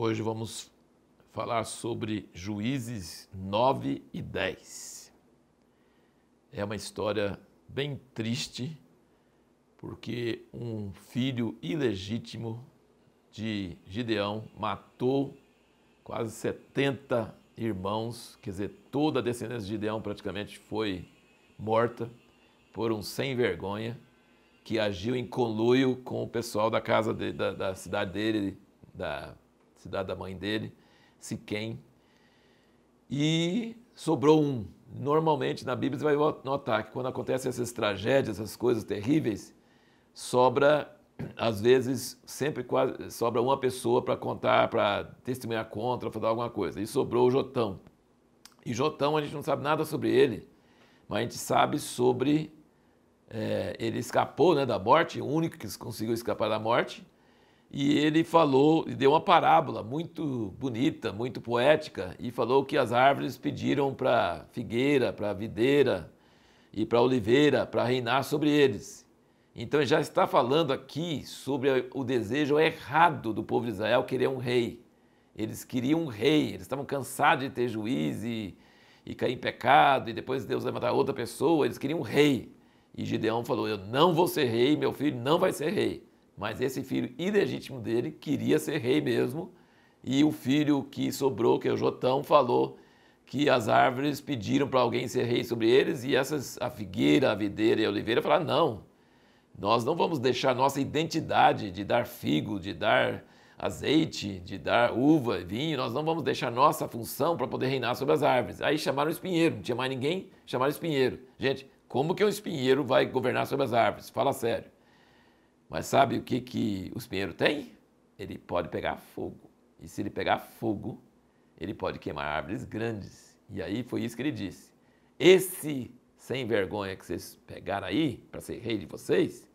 Hoje vamos falar sobre Juízes 9 e 10. É uma história bem triste, porque um filho ilegítimo de Gideão matou quase 70 irmãos, quer dizer, toda a descendência de Gideão praticamente foi morta por um sem vergonha que agiu em conluio com o pessoal da casa de, da, da cidade dele, da cidade da mãe dele, Siquém. E sobrou um. Normalmente na Bíblia você vai notar que quando acontecem essas tragédias, essas coisas terríveis, sobra, às vezes, sempre quase, sobra uma pessoa para contar, para testemunhar contra, para alguma coisa. E sobrou o Jotão. E Jotão, a gente não sabe nada sobre ele, mas a gente sabe sobre. É, ele escapou né, da morte, o único que conseguiu escapar da morte e ele falou, deu uma parábola muito bonita, muito poética, e falou que as árvores pediram para figueira, para videira e para oliveira para reinar sobre eles. Então já está falando aqui sobre o desejo errado do povo de Israel querer um rei. Eles queriam um rei, eles estavam cansados de ter juiz e, e cair em pecado, e depois Deus levantar outra pessoa, eles queriam um rei. E Gideão falou: Eu não vou ser rei, meu filho não vai ser rei. Mas esse filho ilegítimo dele queria ser rei mesmo, e o filho que sobrou, que é o Jotão, falou que as árvores pediram para alguém ser rei sobre eles, e essas, a figueira, a videira e a oliveira falaram: não, nós não vamos deixar nossa identidade de dar figo, de dar azeite, de dar uva, vinho, nós não vamos deixar nossa função para poder reinar sobre as árvores. Aí chamaram o espinheiro, não tinha mais ninguém, chamaram o espinheiro. Gente, como que um espinheiro vai governar sobre as árvores? Fala sério. Mas sabe o que, que o espinheiro tem? Ele pode pegar fogo. E se ele pegar fogo, ele pode queimar árvores grandes. E aí foi isso que ele disse. Esse sem vergonha que vocês pegaram aí para ser rei de vocês,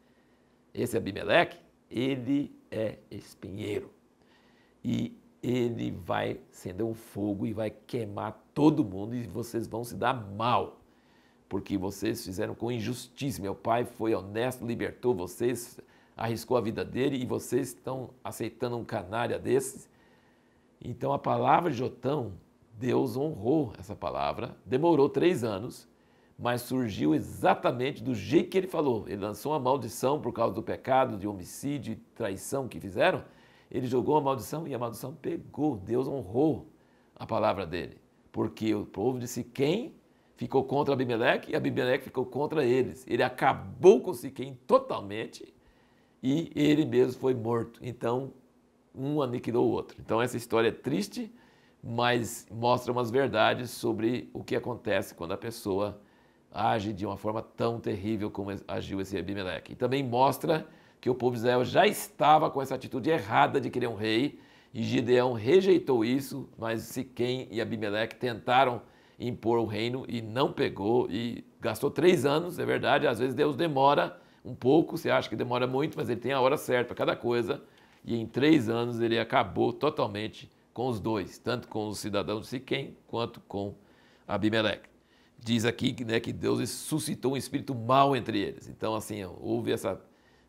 esse Abimeleque, ele é espinheiro. E ele vai acender um fogo e vai queimar todo mundo e vocês vão se dar mal. Porque vocês fizeram com injustiça. Meu pai foi honesto, libertou vocês, arriscou a vida dele e vocês estão aceitando um canalha desses? Então a palavra de Jotão, Deus honrou essa palavra, demorou três anos, mas surgiu exatamente do jeito que ele falou. Ele lançou uma maldição por causa do pecado, de homicídio, traição que fizeram. Ele jogou a maldição e a maldição pegou. Deus honrou a palavra dele, porque o povo de Siquém ficou contra Abimeleque e Abimeleque ficou contra eles. Ele acabou com Siquém totalmente e ele mesmo foi morto. Então, um aniquilou o outro. Então, essa história é triste, mas mostra umas verdades sobre o que acontece quando a pessoa age de uma forma tão terrível como agiu esse Abimeleque. E também mostra que o povo de Israel já estava com essa atitude errada de querer um rei, e Gideão rejeitou isso, mas Siquém e Abimeleque tentaram impor o reino e não pegou, e gastou três anos, é verdade, às vezes Deus demora, um pouco, você acha que demora muito, mas ele tem a hora certa para cada coisa. E em três anos ele acabou totalmente com os dois, tanto com os cidadãos de Siquém quanto com Abimeleque. Diz aqui né, que Deus suscitou um espírito mau entre eles. Então, assim, houve essa,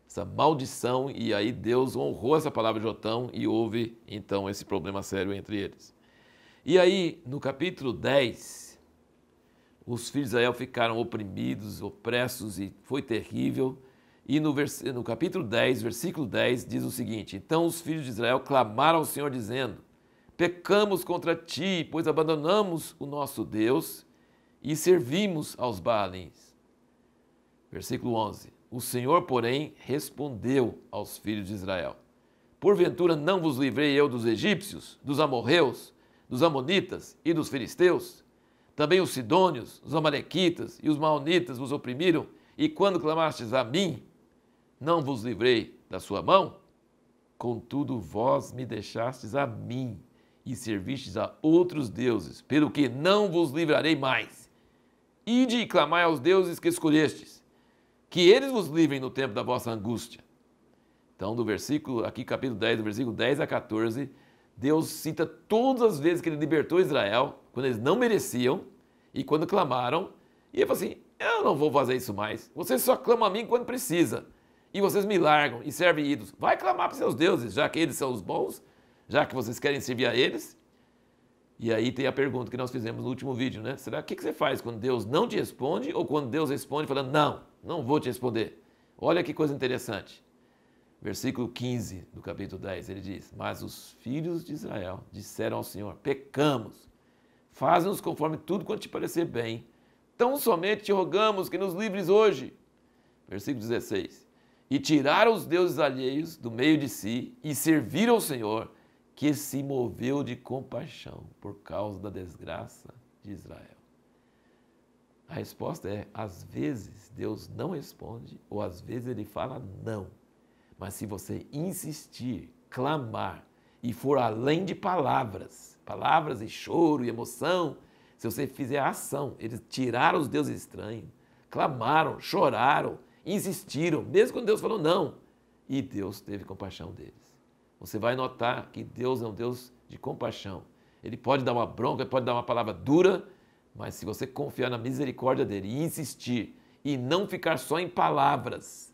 essa maldição e aí Deus honrou essa palavra de Jotão e houve, então, esse problema sério entre eles. E aí, no capítulo 10, os filhos de Israel ficaram oprimidos, opressos e foi terrível. E no, vers... no capítulo 10, versículo 10, diz o seguinte: Então os filhos de Israel clamaram ao Senhor, dizendo: Pecamos contra ti, pois abandonamos o nosso Deus e servimos aos Baalins. Versículo 11: O Senhor, porém, respondeu aos filhos de Israel: Porventura não vos livrei eu dos egípcios, dos amorreus, dos amonitas e dos filisteus? Também os sidônios, os amalequitas e os maonitas vos oprimiram, e quando clamastes a mim, não vos livrei da sua mão? Contudo, vós me deixastes a mim e servistes a outros deuses, pelo que não vos livrarei mais. Ide e clamai aos deuses que escolhestes, que eles vos livrem no tempo da vossa angústia. Então, do versículo, aqui capítulo 10, do versículo 10 a 14, Deus cita todas as vezes que ele libertou Israel, quando eles não mereciam e quando clamaram, e ele fala assim: Eu não vou fazer isso mais. Você só clama a mim quando precisa e vocês me largam e servem ídolos. Vai clamar para seus deuses, já que eles são os bons, já que vocês querem servir a eles. E aí tem a pergunta que nós fizemos no último vídeo, né? Será que, que você faz quando Deus não te responde ou quando Deus responde falando, não, não vou te responder? Olha que coisa interessante. Versículo 15 do capítulo 10, ele diz: Mas os filhos de Israel disseram ao Senhor: Pecamos, faz-nos conforme tudo quanto te parecer bem. Tão somente te rogamos que nos livres hoje. Versículo 16: e tiraram os deuses alheios do meio de si e serviram ao Senhor, que se moveu de compaixão por causa da desgraça de Israel. A resposta é: às vezes Deus não responde, ou às vezes ele fala não. Mas se você insistir, clamar e for além de palavras, palavras e choro e emoção, se você fizer a ação, eles tiraram os deuses estranhos, clamaram, choraram, insistiram, mesmo quando Deus falou não. E Deus teve compaixão deles. Você vai notar que Deus é um Deus de compaixão. Ele pode dar uma bronca, ele pode dar uma palavra dura, mas se você confiar na misericórdia dele e insistir, e não ficar só em palavras,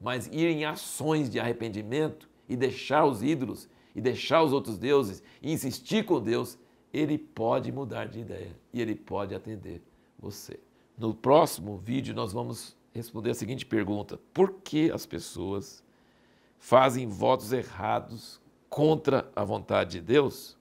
mas ir em ações de arrependimento e deixar os ídolos e deixar os outros deuses e insistir com Deus, ele pode mudar de ideia e ele pode atender você. No próximo vídeo, nós vamos responder a seguinte pergunta: por que as pessoas fazem votos errados contra a vontade de Deus?